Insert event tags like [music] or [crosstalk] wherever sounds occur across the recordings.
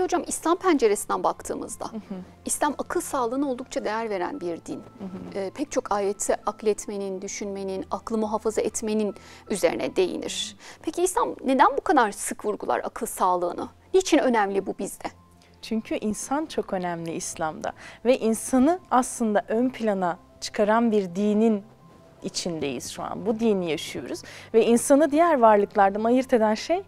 Özellikle hocam İslam penceresinden baktığımızda hı hı. İslam akıl sağlığına oldukça değer veren bir din. Hı hı. E, pek çok ayeti akletmenin, düşünmenin, aklı muhafaza etmenin üzerine değinir. Peki İslam neden bu kadar sık vurgular akıl sağlığını? Niçin önemli bu bizde? Çünkü insan çok önemli İslam'da ve insanı aslında ön plana çıkaran bir dinin içindeyiz şu an. Bu dini yaşıyoruz ve insanı diğer varlıklardan ayırt eden şey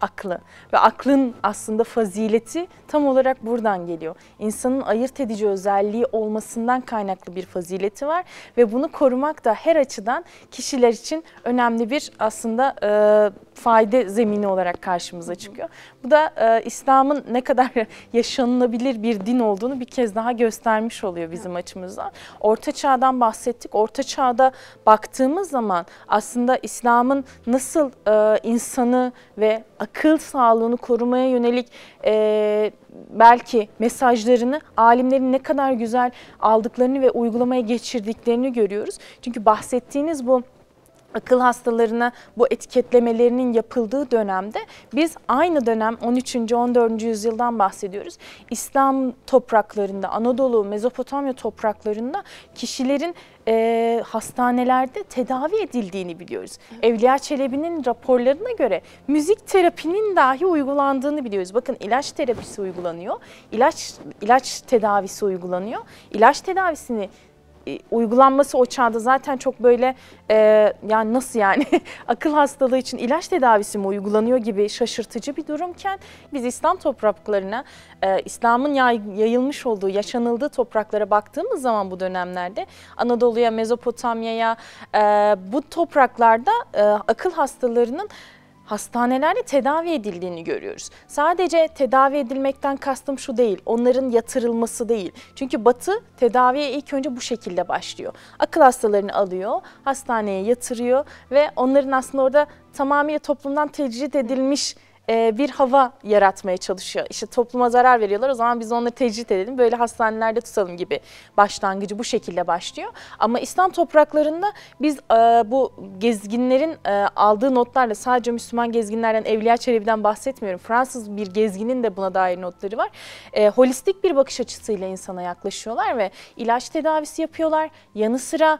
aklı ve aklın aslında fazileti tam olarak buradan geliyor. İnsanın ayırt edici özelliği olmasından kaynaklı bir fazileti var ve bunu korumak da her açıdan kişiler için önemli bir aslında e, fayda zemini olarak karşımıza çıkıyor. Bu da e, İslam'ın ne kadar [laughs] yaşanılabilir bir din olduğunu bir kez daha göstermiş oluyor bizim açımızdan. Orta Çağ'dan bahsettik. Orta Çağ'da baktığımız zaman aslında İslam'ın nasıl e, insanı ve akıl sağlığını korumaya yönelik e, belki mesajlarını alimlerin ne kadar güzel aldıklarını ve uygulamaya geçirdiklerini görüyoruz. Çünkü bahsettiğiniz bu akıl hastalarına bu etiketlemelerinin yapıldığı dönemde biz aynı dönem 13. 14. yüzyıldan bahsediyoruz. İslam topraklarında, Anadolu, Mezopotamya topraklarında kişilerin e, hastanelerde tedavi edildiğini biliyoruz. Evliya Çelebi'nin raporlarına göre müzik terapinin dahi uygulandığını biliyoruz. Bakın ilaç terapisi uygulanıyor, ilaç ilaç tedavisi uygulanıyor. İlaç tedavisini e, uygulanması o çağda zaten çok böyle e, yani nasıl yani [laughs] akıl hastalığı için ilaç tedavisi mi uygulanıyor gibi şaşırtıcı bir durumken biz İslam topraklarına, e, İslam'ın yayılmış olduğu, yaşanıldığı topraklara baktığımız zaman bu dönemlerde Anadolu'ya, Mezopotamya'ya e, bu topraklarda e, akıl hastalarının hastanelerde tedavi edildiğini görüyoruz. Sadece tedavi edilmekten kastım şu değil, onların yatırılması değil. Çünkü batı tedaviye ilk önce bu şekilde başlıyor. Akıl hastalarını alıyor, hastaneye yatırıyor ve onların aslında orada tamamıyla toplumdan tecrit edilmiş e, bir hava yaratmaya çalışıyor. İşte topluma zarar veriyorlar o zaman biz onları tecrit edelim böyle hastanelerde tutalım gibi başlangıcı bu şekilde başlıyor. Ama İslam topraklarında biz e, bu gezginlerin e, aldığı notlarla sadece Müslüman gezginlerden Evliya Çelebi'den bahsetmiyorum. Fransız bir gezginin de buna dair notları var. holistik bir bakış açısıyla insana yaklaşıyorlar ve ilaç tedavisi yapıyorlar. Yanı sıra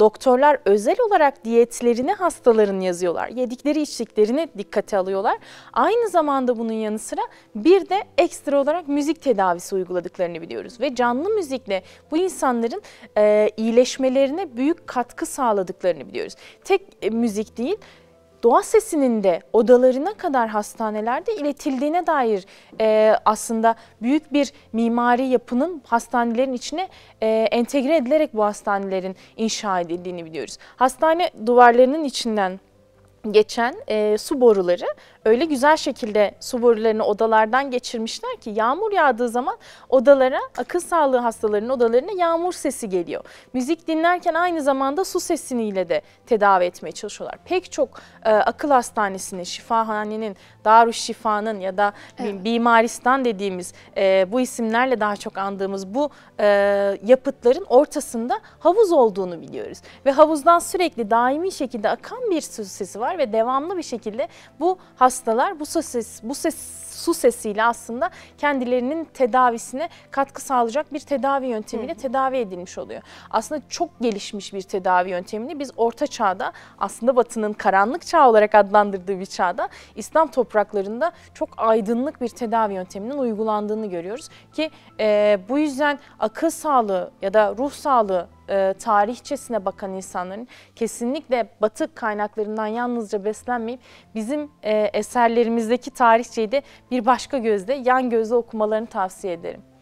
doktorlar özel olarak diyetlerini hastaların yazıyorlar. Yedikleri içtiklerini dikkate alıyorlar. Aynı zamanda bunun yanı sıra bir de ekstra olarak müzik tedavisi uyguladıklarını biliyoruz. Ve canlı müzikle bu insanların e, iyileşmelerine büyük katkı sağladıklarını biliyoruz. Tek e, müzik değil doğa sesinin de odalarına kadar hastanelerde iletildiğine dair e, aslında büyük bir mimari yapının hastanelerin içine e, entegre edilerek bu hastanelerin inşa edildiğini biliyoruz. Hastane duvarlarının içinden geçen e, su boruları öyle güzel şekilde su borularını odalardan geçirmişler ki yağmur yağdığı zaman odalara akıl sağlığı hastalarının odalarına yağmur sesi geliyor. Müzik dinlerken aynı zamanda su sesiniyle de tedavi etmeye çalışıyorlar. Pek çok e, akıl hastanesinin, şifahanenin, Darüş Şifa'nın ya da evet. Bimaristan dediğimiz e, bu isimlerle daha çok andığımız bu e, yapıtların ortasında havuz olduğunu biliyoruz. Ve havuzdan sürekli daimi şekilde akan bir su sesi var ve devamlı bir şekilde bu hastalığı hastalar bu ses, bu ses, su sesiyle aslında kendilerinin tedavisine katkı sağlayacak bir tedavi yöntemiyle tedavi edilmiş oluyor. Aslında çok gelişmiş bir tedavi yöntemini biz orta çağda aslında batının karanlık çağ olarak adlandırdığı bir çağda İslam topraklarında çok aydınlık bir tedavi yönteminin uygulandığını görüyoruz. Ki e, bu yüzden akıl sağlığı ya da ruh sağlığı e, tarihçesine bakan insanların kesinlikle batık kaynaklarından yalnızca beslenmeyip bizim e, eserlerimizdeki tarihçeyi de bir başka gözle, yan gözle okumalarını tavsiye ederim.